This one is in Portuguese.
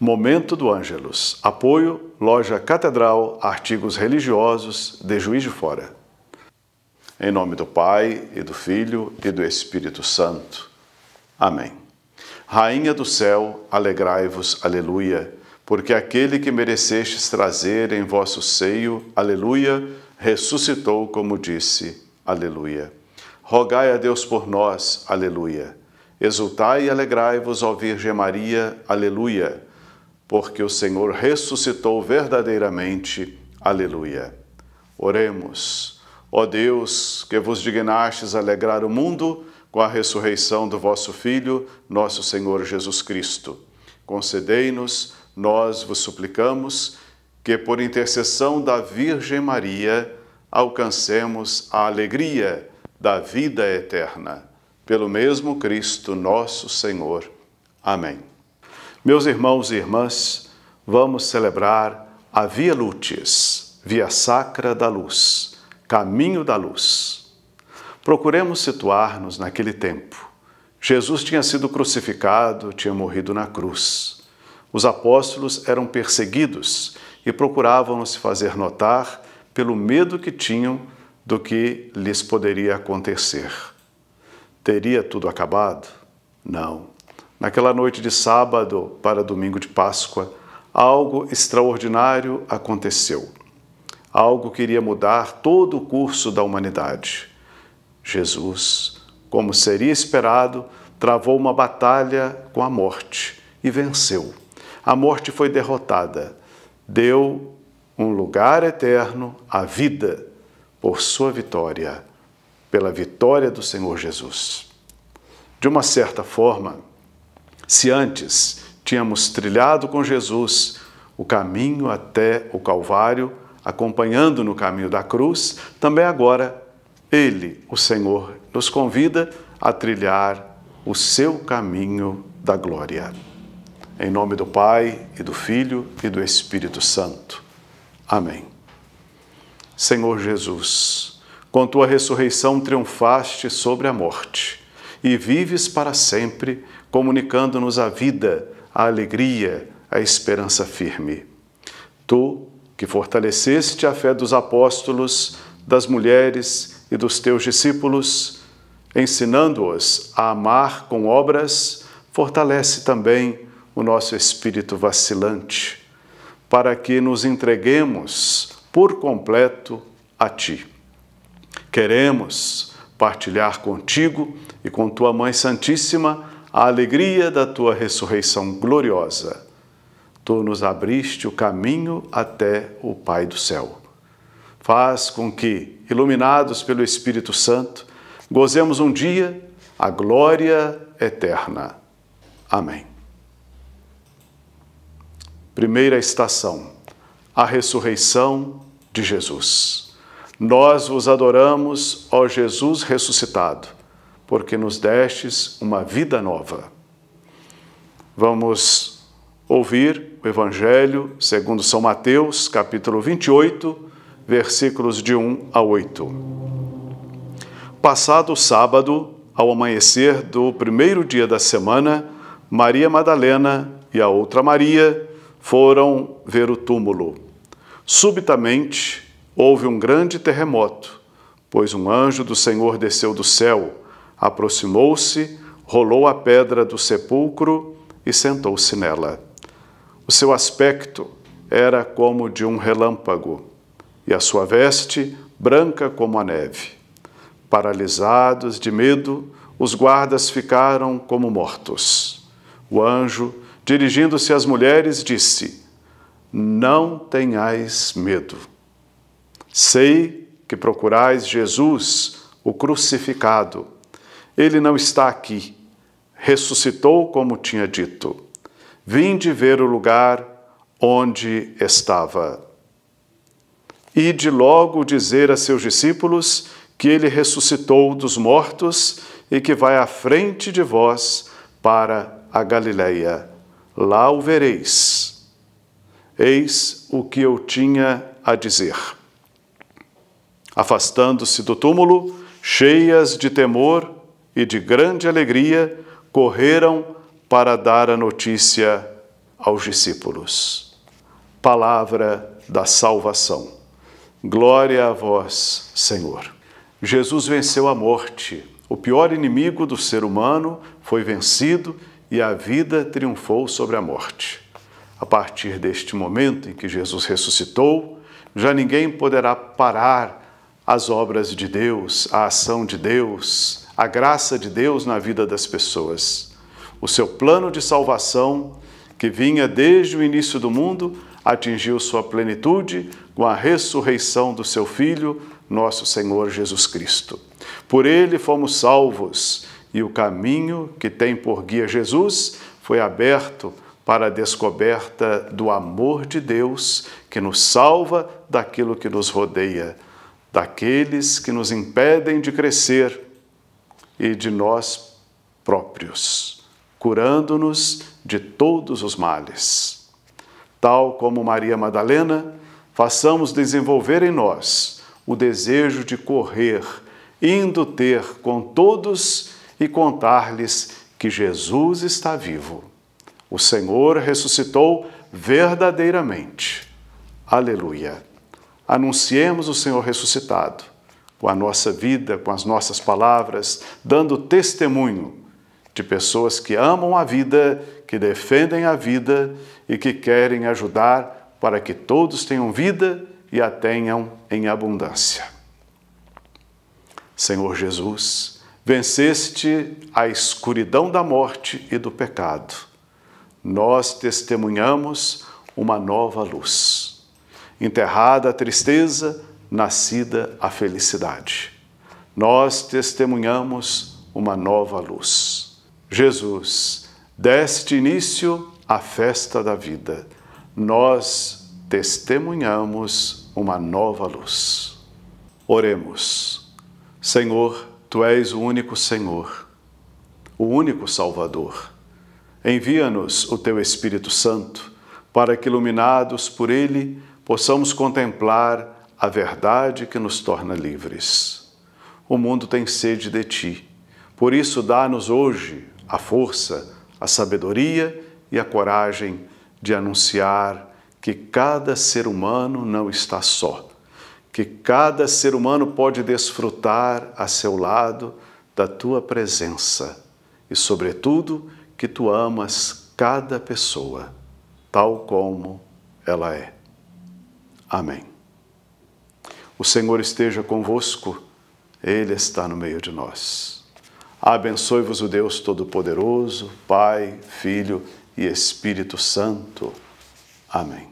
Momento do Ângelus. Apoio Loja Catedral Artigos Religiosos de Juiz de Fora. Em nome do Pai e do Filho e do Espírito Santo. Amém. Rainha do céu, alegrai-vos, aleluia, porque aquele que merecestes trazer em vosso seio, aleluia, ressuscitou, como disse. Aleluia. Rogai a Deus por nós. Aleluia. Exultai e alegrai-vos, ó Virgem Maria. Aleluia. Porque o Senhor ressuscitou verdadeiramente. Aleluia. Oremos. Ó Deus, que vos dignastes alegrar o mundo com a ressurreição do vosso Filho, nosso Senhor Jesus Cristo. Concedei-nos, nós vos suplicamos, que por intercessão da Virgem Maria alcancemos a alegria da vida eterna. Pelo mesmo Cristo nosso Senhor. Amém. Meus irmãos e irmãs, vamos celebrar a Via Lutis, Via Sacra da Luz, Caminho da Luz. Procuremos situar-nos naquele tempo. Jesus tinha sido crucificado, tinha morrido na cruz. Os apóstolos eram perseguidos e procuravam se fazer notar pelo medo que tinham do que lhes poderia acontecer. Teria tudo acabado? Não. Naquela noite de sábado para domingo de Páscoa, algo extraordinário aconteceu. Algo que iria mudar todo o curso da humanidade. Jesus, como seria esperado, travou uma batalha com a morte e venceu. A morte foi derrotada deu um lugar eterno à vida por sua vitória, pela vitória do Senhor Jesus. De uma certa forma, se antes tínhamos trilhado com Jesus o caminho até o Calvário, acompanhando no caminho da cruz, também agora Ele, o Senhor, nos convida a trilhar o seu caminho da glória. Em nome do Pai e do Filho e do Espírito Santo. Amém. Senhor Jesus, com tua ressurreição triunfaste sobre a morte e vives para sempre, comunicando-nos a vida, a alegria, a esperança firme. Tu, que fortaleceste a fé dos apóstolos, das mulheres e dos teus discípulos, ensinando-os a amar com obras, fortalece também o nosso espírito vacilante, para que nos entreguemos por completo a Ti. Queremos partilhar contigo e com Tua Mãe Santíssima a alegria da Tua ressurreição gloriosa. Tu nos abriste o caminho até o Pai do céu. Faz com que, iluminados pelo Espírito Santo, gozemos um dia a glória eterna. Amém. Primeira estação, a ressurreição de Jesus. Nós vos adoramos, ó Jesus ressuscitado, porque nos destes uma vida nova. Vamos ouvir o Evangelho segundo São Mateus, capítulo 28, versículos de 1 a 8. Passado o sábado, ao amanhecer do primeiro dia da semana, Maria Madalena e a outra Maria foram ver o túmulo. Subitamente houve um grande terremoto, pois um anjo do Senhor desceu do céu, aproximou-se, rolou a pedra do sepulcro e sentou-se nela. O seu aspecto era como de um relâmpago, e a sua veste branca como a neve. Paralisados de medo, os guardas ficaram como mortos. O anjo Dirigindo-se às mulheres, disse: Não tenhais medo. Sei que procurais Jesus, o crucificado. Ele não está aqui. Ressuscitou como tinha dito. Vinde ver o lugar onde estava. E de logo dizer a seus discípulos que ele ressuscitou dos mortos e que vai à frente de vós para a Galileia lá o vereis. Eis o que eu tinha a dizer. Afastando-se do túmulo, cheias de temor e de grande alegria, correram para dar a notícia aos discípulos. Palavra da salvação. Glória a vós, Senhor. Jesus venceu a morte. O pior inimigo do ser humano foi vencido e a vida triunfou sobre a morte. A partir deste momento em que Jesus ressuscitou, já ninguém poderá parar as obras de Deus, a ação de Deus, a graça de Deus na vida das pessoas. O seu plano de salvação, que vinha desde o início do mundo, atingiu sua plenitude com a ressurreição do seu Filho, nosso Senhor Jesus Cristo. Por ele fomos salvos e o caminho que tem por guia Jesus foi aberto para a descoberta do amor de Deus que nos salva daquilo que nos rodeia, daqueles que nos impedem de crescer e de nós próprios, curando-nos de todos os males. Tal como Maria Madalena, façamos desenvolver em nós o desejo de correr, indo ter com todos e contar-lhes que Jesus está vivo. O Senhor ressuscitou verdadeiramente. Aleluia. Anunciemos o Senhor ressuscitado com a nossa vida, com as nossas palavras, dando testemunho de pessoas que amam a vida, que defendem a vida e que querem ajudar para que todos tenham vida e a tenham em abundância. Senhor Jesus, Venceste a escuridão da morte e do pecado. Nós testemunhamos uma nova luz. Enterrada a tristeza, nascida a felicidade. Nós testemunhamos uma nova luz. Jesus, deste início à festa da vida. Nós testemunhamos uma nova luz. Oremos. Senhor, Tu és o único Senhor, o único Salvador. Envia-nos o teu Espírito Santo, para que, iluminados por ele, possamos contemplar a verdade que nos torna livres. O mundo tem sede de ti, por isso, dá-nos hoje a força, a sabedoria e a coragem de anunciar que cada ser humano não está só que cada ser humano pode desfrutar a seu lado da tua presença e, sobretudo, que tu amas cada pessoa, tal como ela é. Amém. O Senhor esteja convosco, Ele está no meio de nós. Abençoe-vos o Deus Todo-Poderoso, Pai, Filho e Espírito Santo. Amém.